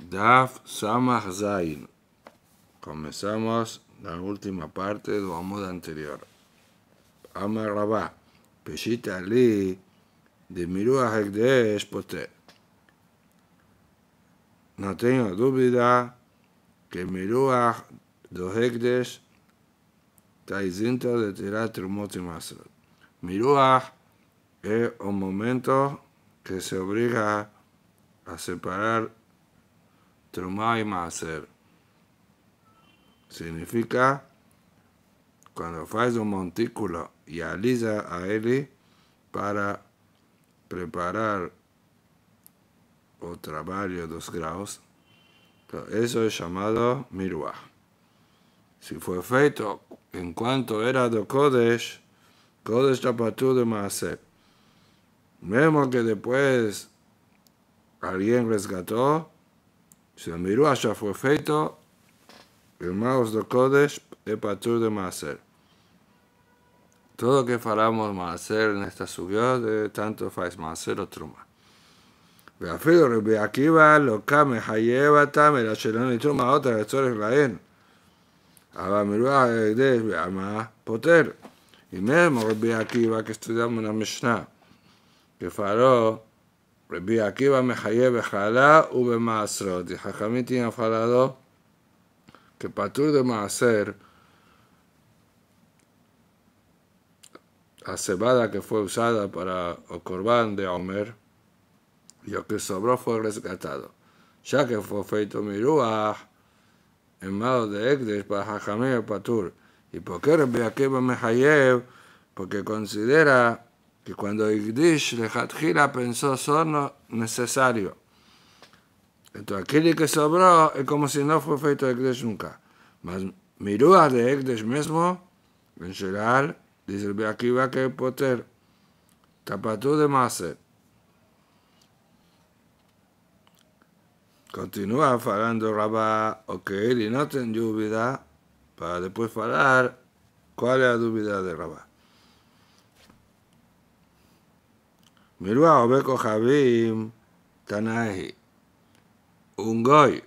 Daf Samach Zain. Comenzamos la última parte del moda anterior. Amar Rabá. Peshita Ali. De Miruah Hegdesh Poté. Pues no tengo duda. que Miruah dos Hegdesh está de tirar Trumot y Miruah es un momento que se obliga a separar Trumay y Maser. Significa cuando faz un montículo y alisa a él para preparar o trabajo dos grados, eso es llamado Mirwah. Si fue feito en cuanto era de Kodesh, Kodesh Tapatú de maser Vemos que después alguien rescató Se o miru xa foi feito, e maus do codes é patur de maser. Todo o que falamos maser nesta subiós, tanto faz maser o truma. Ve afilo rebe akiva, lo kame hayeva tame, la xerón y truma, otra vez tores laen. Aba miru a egdes, ve ama poter. E mesmo rebe akiva que estudiamos na Mishnah, que falou Rabbi Akiva Mejayev Jalá Ube Maasrot. Y Jajamí tiene falado que Patur de Maaser, la cebada que fue usada para el corbán de Omer, y lo que sobró fue rescatado. Ya que fue feito Miruah en mano de Egdes para Jajamí y Patur. ¿Y por qué Rabbi Akiva mejayev, Porque considera que cuando Igdish jira, pensó son necesario. Entonces, aquel que sobró es como si no fue feito Igdish nunca. Mas mirúa de Igdish mismo, en general, dice aquí va que poder. tapatú de más. Continúa falando Rabá, ok, y no ten duda, para después falar cuál es la duda de Rabá. Mirúa Obeco Javim Tanahi, un goy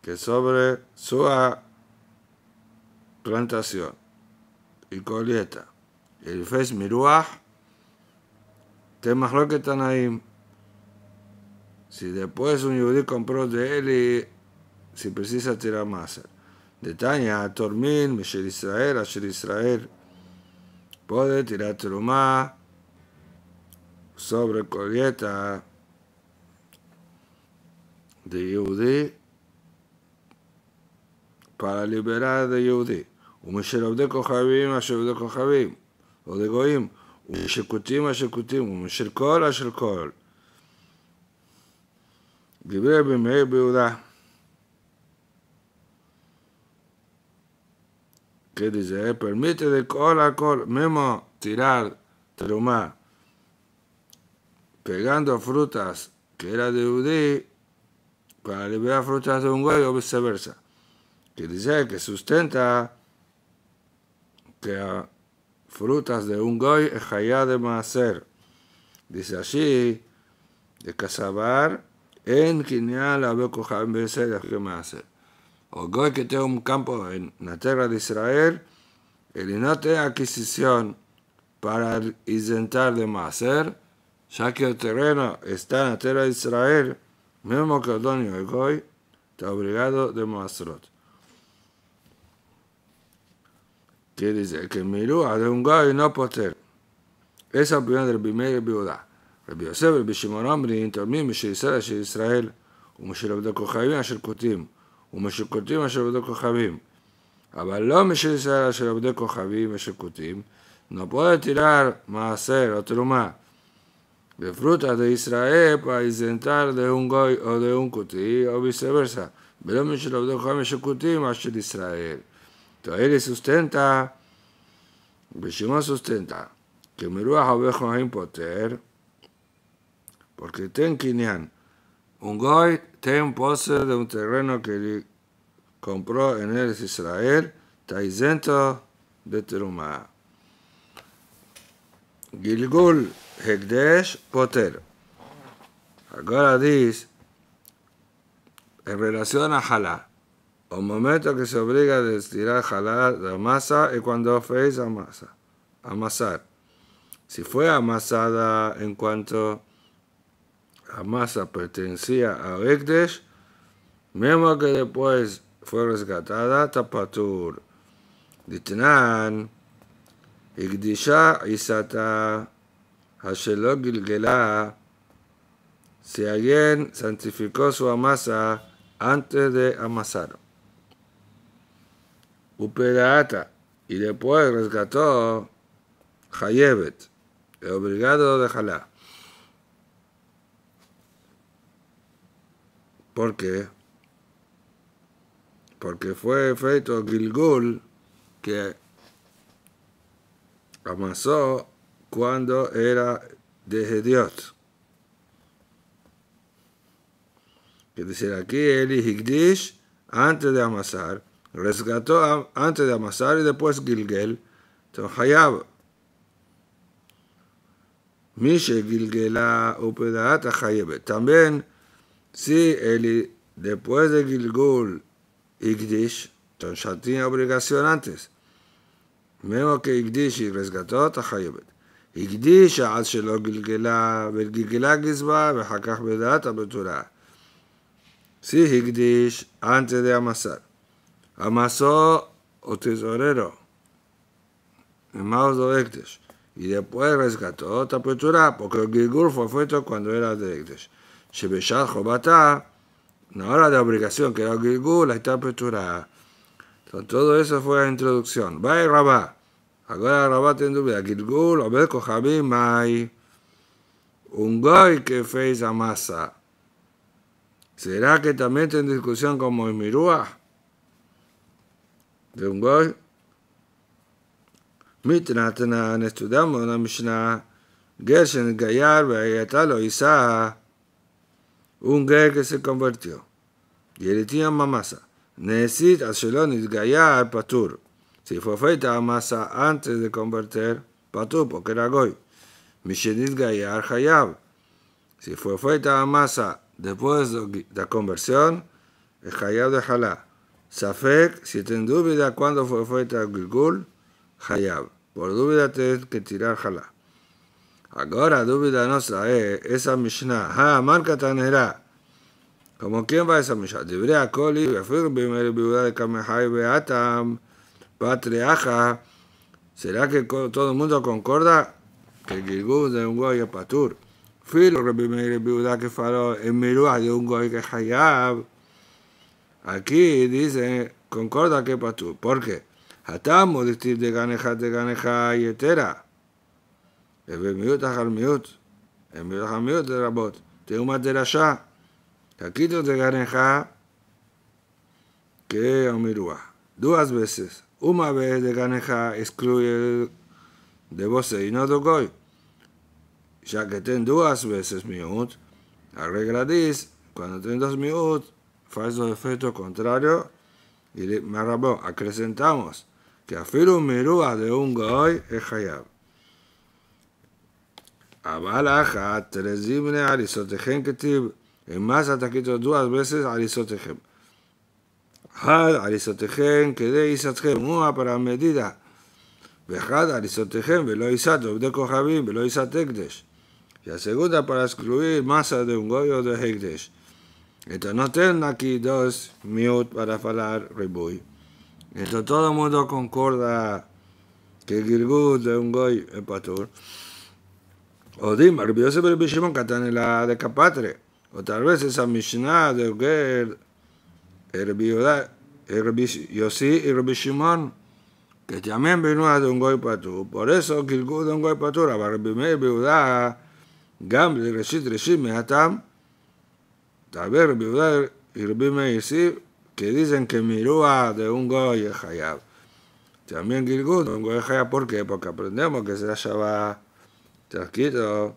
que sobre su plantación y coleta, el fez miruah, temas lo que Tanaim. Si después un judío compró de él y si precisa tirar masa. Detaña a Tormin, Mishel Israel, Asher Israel. Puede tirar más sobre Coleta de Yehudi para liberar de Yehudi. ומשל עובדי כוכבים אשר עובדי כוכבים, עובדי גויים, ומשל כותים אשר כותים, ומשל כל אשר כל. דברי רבי מאיר ביהודה. כדי זה פרמיטה דקול הכל, ממו, תירל, תרומה. pegando frutas que era de Udi para liberar frutas de un goy o viceversa. Que dice que sustenta que frutas de un goy es allá de Maser. Dice allí, de Casabar, en Quineal, Abecojan, Beser, que Maser. O goy que tiene un campo en la tierra de Israel, él no tiene adquisición para isentar de Maser. ya que el terreno está en la tierra de Israel, mismo que Adón y el Goy, está obligado de Moasrot. Que dice que Mirúa de un Goy no poter. Esa es la opinión del primer Biudá. רבי יוסף ורבי שמעון אומרים, תלמיד משישראל אשר ישראל, ומשל עבדו כוכבים אשר כותים, ומשל כותים אשר עבדו כוכבים. אבל לא משל ישראל אשר עבדו כוכבים אשר כותים, נפולת הילל מעשר או תרומה. de frutas de Israel para isentar de un goy o de un cutí, o viceversa. Pero lo me Israel. Entonces él sustenta, Bishimon sustenta, que Meruah Ovejo Haim Poter, porque ten quinian, un goy un pose de un terreno que compró en él Israel, está isento de Terumah. Gilgul Hekdesh Poter. dice, en relación a Jalá, el momento que se obliga a estirar Jalá de la masa es cuando feís a masa, amasar. Si fue amasada en cuanto la masa pertenecía a Hekdesh, mismo que después fue rescatada, Tapatur. ditnan. Y isata Hasheló gilgela, se santificó su amasa antes de amasar. Uperata, y después rescató Hayebet, el obligado de Jalá. ¿Por qué? Porque fue feito Gilgul que amasó cuando era de Dios. Quiere decir, aquí Eli Higdish, antes de amasar, rescató antes de amasar y después Gilgel, entonces Hayab. Mishe Gilgela Upedata Hayab. También, si Eli, después de Gilgul Higdish, entonces ya tenía obligación antes. ממוקה הקדיש לסגתות החייבת. הקדישה עד שלא גלגלה, וגלגלה גזבה, ואחר כך בדעת הבתולה. שיא הקדיש אנטי דאמסל. המסו ותזעוררו. Hermanos do Ectes, y después rescató otra apertura porque el Gilgur fue feito cuando era de Ectes. Shebeshat Jobatá, la hora de obligación que era el Gilgur, la está aperturada. todo eso fue la introducción. Vaya Rabá. Ahora Rabá tiene duda. Gilgul, Obed Javi, Mai. Un goy que fez a masa. ¿Será que también tiene discusión con Moimirúa? De un goy. Mitra, estudiamos la Mishnah. Gershen, Gayar, y Isa. Un gay que se convirtió. Y él tenía mamasa. Nesit Ashelon al Patur. Si fue feita masa antes de convertir, Patur, porque era Goy. Mishen al Hayab. Si fue feita masa después de la conversión, es Hayab de Jalá. Safek, si ten duda cuando fue feita Gilgul, Hayab. Por dúvida tenés que tirar Jalá. Ahora, dúvida no sabe, esa Mishnah, ha, ah, marca tanera. Como quien va a esa milla. Debería coli, afirme, viuda de Kamehai Beatam, Patriaja. ¿Será que todo el mundo concorda que el Gilgud de un goy es patur? el primer viuda que faló en Miruah de un goy que Hayab. Aquí dice, concorda que patur. ¿Por qué? Atam distinto de Ganeja, de Ganeja y etera. El Bemiut, miut, El miut, de Rabot. Teumat de Caquito de ganeja que mirúa dos veces. Una vez de ganeja excluye de vos y no goy Ya que ten dos veces miut, arregladís, cuando ten dos miut, faz el efecto contrario y me acrecentamos que un mirúa de un goy es hayab. A balaja, רזים en más, hasta dos veces Arisotejem. Had que de Isatjem, una para medida. Vejad Arisotejem, velo Isato de Javim, velo Isat Y la segunda para excluir masa de un goy o de heikdes Entonces no tienen aquí dos miut para hablar ribuy. Entonces todo el mundo concorda que el Girgud de un goy es patur. Odim, Rabbi Yosef Rabbi Shimon Catanela de Capatre. O tal vez esa Mishnah de que eh, eh, Yossi y Rabbi Shimon, que también vino de un goy patú. Por eso, Kilgud de un goy patú, la Rabbi Meir Biudá, Gam de Reshit Reshit Mehatam, tal vez Rabbi y Rabbi Meir sí, que dicen que Mirúa de un goy es Hayab. También de un goy es Hayab, ¿por qué? Porque aprendemos que se la Shabbat, Trasquito,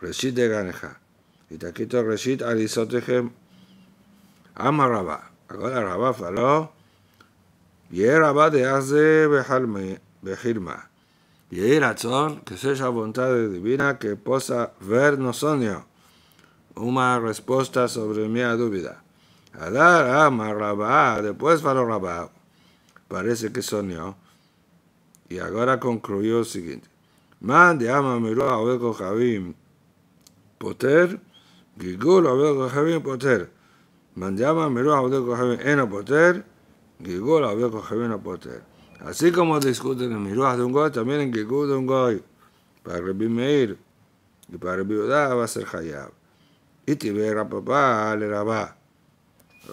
Reshit de Ganeja. Y Taquito Reshit Alisotejem Ama Rabá. Ahora Rabá faló. Y Rabá de Aze Bejilma. Y Razón, que sea voluntad divina que posa ver no soñó. una respuesta sobre mi duda. Adar Ama Rabá, después faló Rabá. Parece que soñó. Y ahora concluyó lo siguiente. Man de Ama Miró Javim. Poter. גיגול עובר כוכבים פותר. מנדיאבה מלוח עובר כוכבים אין הפותר, גיגול עובר no poter. Así como discuten en Miruá de un Goy, también en Gilgul de un Goy. Para Rabbi ir y para Rabbi Udá va a ser Hayab. Y tibe papá le Rabá.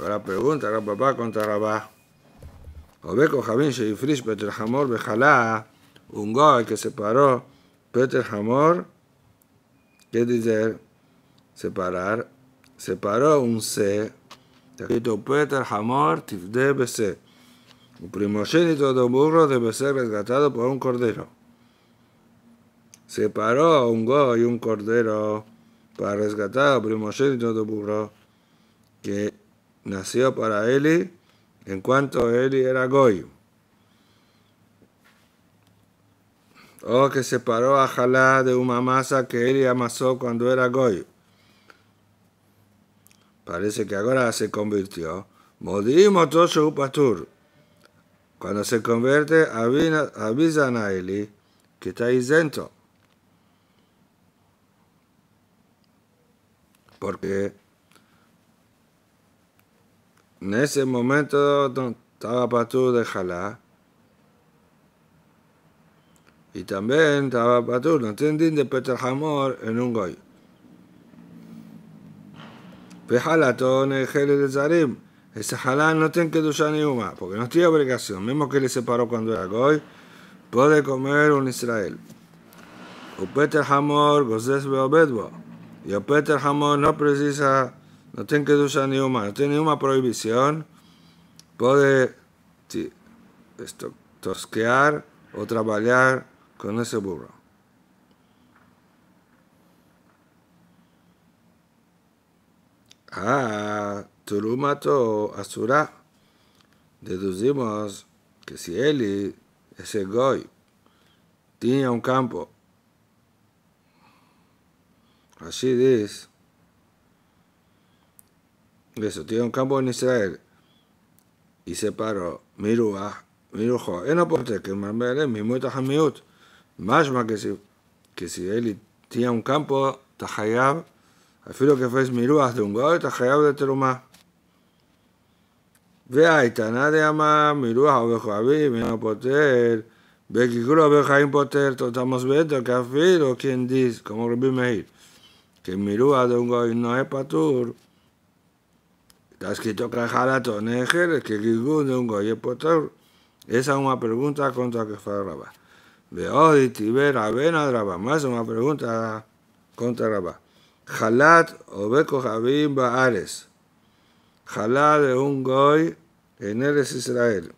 Ahora pregunta papá contra Rabá. Obeco Javín Sheifrish Peter Hamor vejala un Goy que separó Peter jamor que dice separar, separó un C, de escrito Peter Hamor ser. Un primogénito de un burro debe ser rescatado por un cordero. Separó un Goy y un cordero para rescatar al primogénito de un burro que nació para él en cuanto él era goy. O que separó a Jalá de una masa que él amasó cuando era goy parece que ahora se convirtió, Modimo su Cuando se convierte, avisa a Naeli que está isento. Porque en ese momento estaba Patur de Jalá. Y también estaba Patur, no entiende de Peter Hamor en un goy en el de Zarim. Ese jalá no tiene que duchar ni una, porque no tiene obligación. Mismo que le separó cuando era Goy, puede comer un Israel. Peter Hamor, Gozes Beobedbo. Y Peter Hamor no precisa, no tiene que duchar ni una, no tiene ninguna prohibición. Puede esto, tosquear o trabajar con ese burro. a ah, Turumato Asura, deducimos que si Eli, ese Goy, tenía un campo, así dice, eso, tenía un campo en Israel y separó Miruah, Mirujo, en aporte que Marmere, Mimuta Hamiut, más que si, que si él tenía un campo, Tajayab, al final que fue es luja de un goy, está jayado de terumá. Ve ahí, tan adiá más, mi luja o vejo a mí, me da poter. Ve que el culo o vejo a mí todos estamos viendo que al final quien dice, como lo vi me ir, que mi de un goy no es patur. Está escrito que el jalato no que el de un goy es patur. Esa es una pregunta contra que fue a rabá Veo, di, ti, vera, ven a rabar, más una pregunta contra rabá Jalat Obeko Javim Baares. Jalat de un goy en Eres Israel.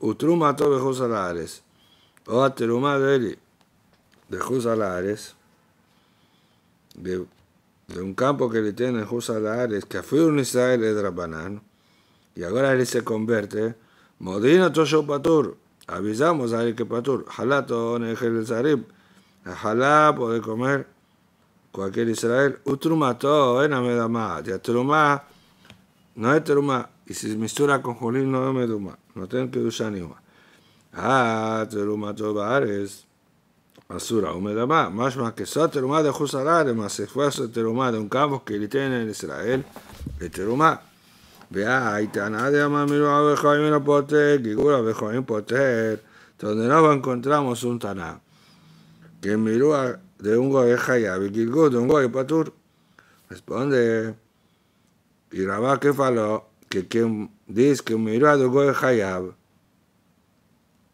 Utrumato tobe Josalares, O Ateruma De Jus De, de un campo que le tiene Jus Que fue un Israel Edrabanán. Y ahora él se convierte. Modina Tosho Patur. Avisamos a él que Patur. Jalato Negel Zarib. Jalá puede comer cualquier Israel, utrumato, eh, de ya trumá, no es trumá, y si se mistura con Julín no es más. no tengo que usar ni una. Ah, trumato bares, basura, humedamá, más más que esa trumá de Jusarare, más se fue a trumá de un campo que le tiene en Israel, es trumá. Vea, ahí está nadie, mamiru, abejoim, no poter, gigura, abejoim, poter, donde no encontramos un taná, que miró a de un goy hayab y Gilgul de un goy patur. Responde, y Rabá que faló que quien dice que miró de goy hayab,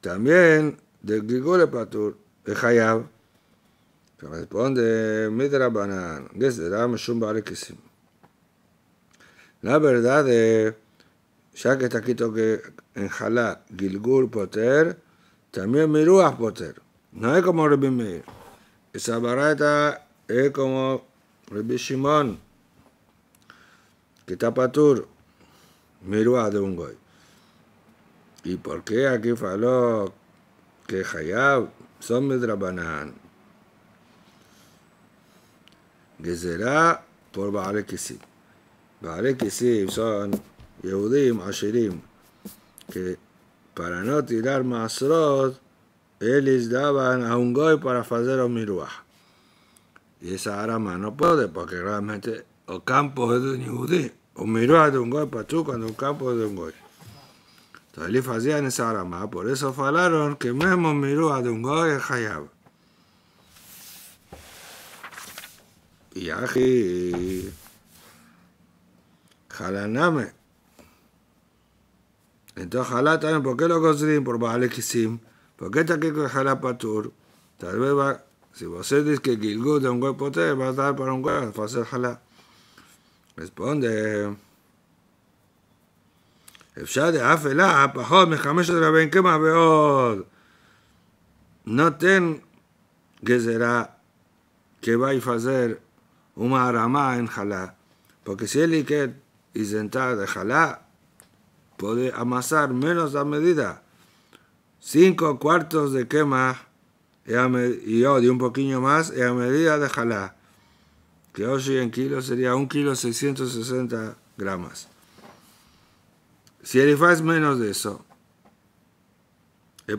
también de gilgud de patur, de hayab. Responde, midrabanan, gesderá mishum barikisim. La verdad de, ya que está aquí que en Jalá, Gilgur Poter, también a Poter. No es como Rebimir esa barata es como Rabbi Shimon, que está patur, miró de un goy. ¿Y por qué aquí faló que Hayab son Medrabanán? Que será por Baale Kisib. Baale Kisib son Yehudim, asherim, que para no tirar masrod eles daban a un goy para hacer un miruah. Y esa arama no puede porque realmente el campo es de un yudí. o miruah de un goy para tú cuando un campo es de un goy. Entonces ellos hacían esa arama, por eso falaron que mismo miruah de un goy es hayab. Y aquí... jalaname. Entonces jalá también, ¿por qué lo consiguen? Por Baalekisim. ¿Por qué está aquí con Jalapatur? Tal vez va, si vosotros decís que Gilgud es un cuerpo te va a dar para un cuerpo, para hacer jala. Responde. No ten que será que va a hacer una aramá en jala. Porque si él quiere que y sentar de jala, puede amasar menos la medida cinco cuartos de quema y yo un poquillo más y a medida de jalá que hoy en kilo sería un kilo 660 gramas si el IFA menos de eso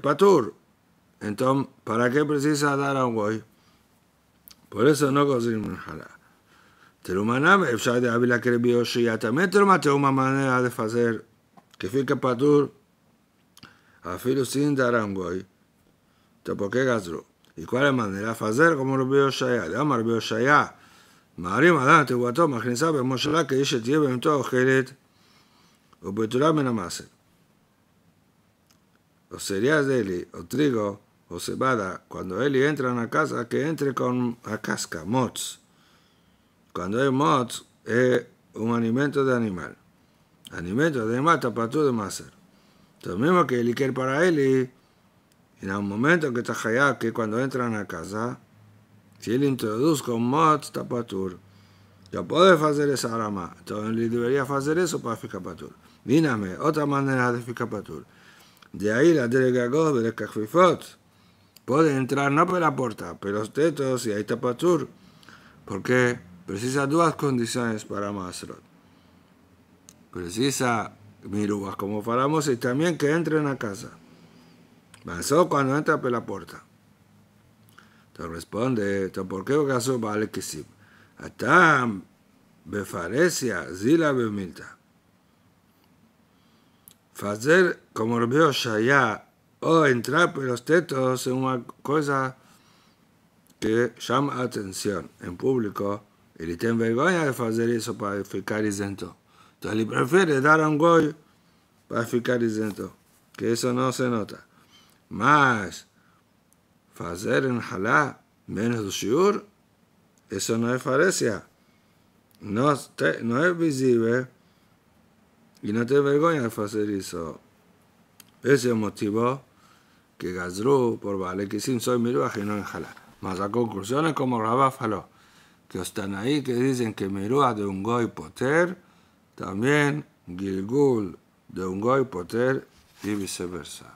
patur entonces para qué precisa dar a un por eso no conseguimos jalá Terumanam, אפשר להביא לקרבי הושעיה את המטר, una manera de hacer que fique patur afilo sin dar angoy. Entonces, ¿Y cuál es la manera de hacer como Rubio ya? De amar Rubio Yoshaya. te guató, machinza, pero que dice tiene en todo gelet. O menamase. O cereales de él, o trigo, o cebada, cuando él entra en la casa, que entre con la casca, mots. Cuando hay mots, es un alimento de animal. Alimento de para tapatú de maser. Entonces mismo que el Iker para él, en algún momento que está que cuando entran a casa, si él introduzco un mod, Tapatur, ya Yo puedo hacer esa rama, entonces él debería hacer eso para ficar patur. Díname, otra manera de ficar De ahí la delegación de Cajfifot. Puede entrar no por la puerta, pero los tetos y ahí Tapatur. Porque precisa dos condiciones para Masrot. Precisa mirubas como falamos y también que entren a casa. Pasó cuando entra por la puerta. Te responde, ¿por qué caso vale que sí? Atam, befarecia, zila milta. Hacer, como veo ya o entrar por los tetos es una cosa que llama atención en público y le tiene vergüenza de hacer eso para ficar isento. Entonces le prefiere dar a un goy para ficar diciendo que eso no se nota. Más, hacer en menos de shiur, eso no es farecia. No, no es visible y no te vergüenza hacer eso. Ese es el motivo que Gazru, por vale que sin soy mirúa y no en halá. Más a conclusiones como Rabá faló, que están ahí que dicen que mirúa de un goy poter también Gilgul de un goy poter y viceversa.